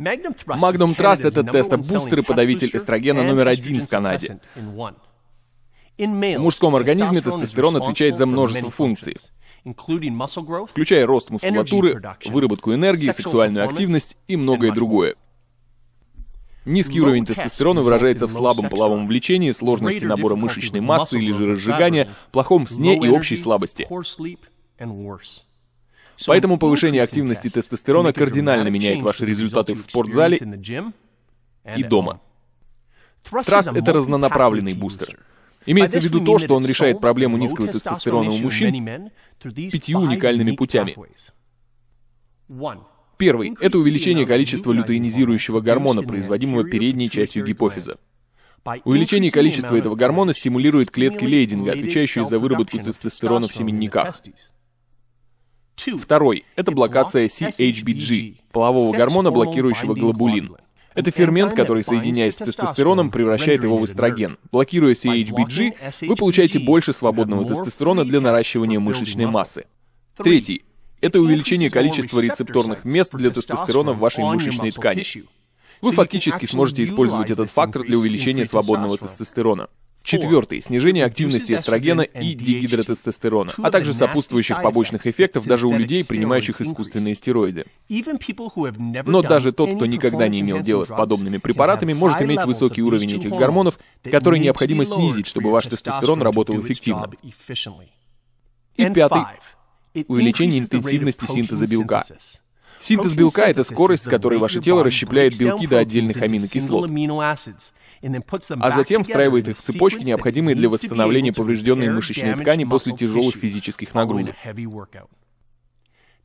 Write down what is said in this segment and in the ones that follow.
Magnum Trust — это тестобустер и подавитель эстрогена номер один в Канаде. В мужском организме тестостерон отвечает за множество функций, включая рост мускулатуры, выработку энергии, сексуальную активность и многое другое. Низкий уровень тестостерона выражается в слабом половом влечении, сложности набора мышечной массы или жиросжигания, плохом сне и общей слабости. Поэтому ну, повышение активности тестостерона кардинально меняет ваши результаты в спортзале и дома. Траст — это разнонаправленный бустер. Имеется в виду то, что он решает проблему низкого тестостерона у мужчин пятью уникальными путями. Первый — это увеличение количества лютеинизирующего гормона, производимого передней частью гипофиза. Увеличение количества этого гормона стимулирует клетки Лейдинга, отвечающие за выработку тестостерона в семенниках. Второй — это блокация CHBG, полового гормона, блокирующего глобулин. Это фермент, который, соединяясь с тестостероном, превращает его в эстроген. Блокируя CHBG, вы получаете больше свободного тестостерона для наращивания мышечной массы. Третий — это увеличение количества рецепторных мест для тестостерона в вашей мышечной ткани. Вы фактически сможете использовать этот фактор для увеличения свободного тестостерона. Четвертый – снижение активности эстрогена и дигидротестостерона, а также сопутствующих побочных эффектов даже у людей, принимающих искусственные стероиды. Но даже тот, кто никогда не имел дела с подобными препаратами, может иметь высокий уровень этих гормонов, который необходимо снизить, чтобы ваш тестостерон работал эффективно. И пятый – увеличение интенсивности синтеза белка. Синтез белка — это скорость, с которой ваше тело расщепляет белки до отдельных аминокислот а затем встраивает их в цепочки, необходимые для восстановления поврежденной мышечной ткани после тяжелых физических нагрузок.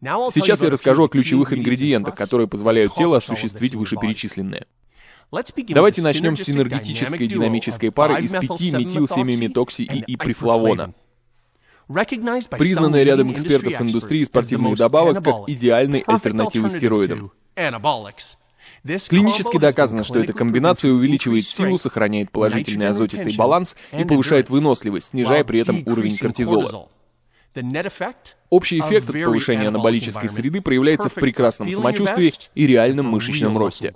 Сейчас я расскажу о ключевых ингредиентах, которые позволяют телу осуществить вышеперечисленное. Давайте начнем с синергетической динамической пары из 5-метилсемиметокси и иприфлавона, признанная рядом экспертов индустрии спортивных добавок как идеальной альтернативой стероидам. Клинически доказано, что эта комбинация увеличивает силу, сохраняет положительный азотистый баланс и повышает выносливость, снижая при этом уровень кортизола. Общий эффект от повышения анаболической среды проявляется в прекрасном самочувствии и реальном мышечном росте.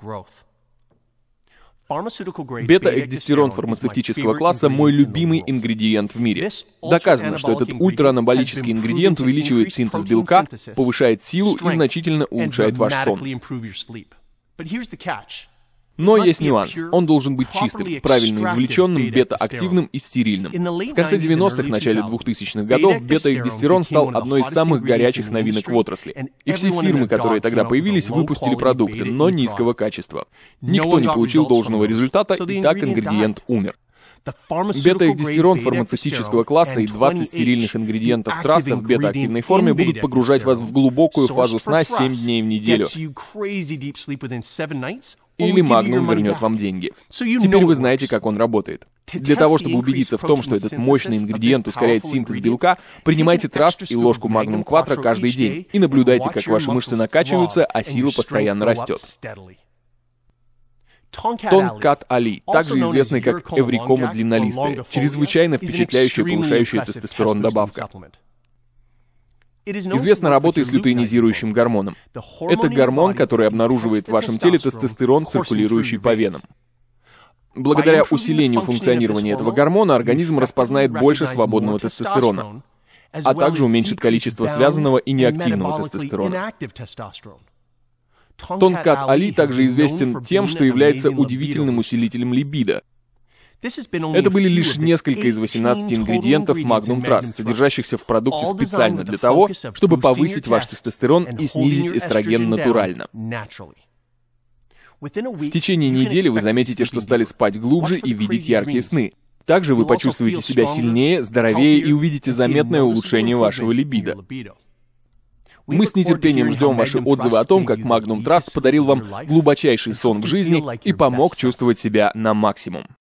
Бета-экдистерон фармацевтического класса – мой любимый ингредиент в мире. Доказано, что этот ультраанаболический ингредиент увеличивает синтез белка, повышает силу и значительно улучшает ваш сон. Но есть нюанс. Он должен быть чистым, правильно извлеченным, бета-активным и стерильным. В конце 90-х, начале 2000-х годов бета-экдестерон стал одной из самых горячих новинок в отрасли. И все фирмы, которые тогда появились, выпустили продукты, но низкого качества. Никто не получил должного результата, и так ингредиент умер. Бета-экдестерон фармацевтического класса и 20 стерильных ингредиентов траста в бета-активной форме будут погружать вас в глубокую фазу сна 7 дней в неделю. Или Магнум вернет вам деньги. Теперь вы знаете, как он работает. Для того, чтобы убедиться в том, что этот мощный ингредиент ускоряет синтез белка, принимайте траст и ложку Магнум Кватро каждый день и наблюдайте, как ваши мышцы накачиваются, а сила постоянно растет. Тонкат Али, также известный как эврикома длиннолистая, чрезвычайно впечатляющая повышающая тестостерон добавка. Известна работа с лютеинизирующим гормоном. Это гормон, который обнаруживает в вашем теле тестостерон, циркулирующий по венам. Благодаря усилению функционирования этого гормона организм распознает больше свободного тестостерона, а также уменьшит количество связанного и неактивного тестостерона. Тонкат Али также известен тем, что является удивительным усилителем либидо. Это были лишь несколько из 18 ингредиентов Magnum Trust, содержащихся в продукте специально для того, чтобы повысить ваш тестостерон и снизить эстроген натурально. В течение недели вы заметите, что стали спать глубже и видеть яркие сны. Также вы почувствуете себя сильнее, здоровее и увидите заметное улучшение вашего либидо. Мы с нетерпением ждем ваши отзывы о том, как Magnum Trust подарил вам глубочайший сон в жизни и помог чувствовать себя на максимум.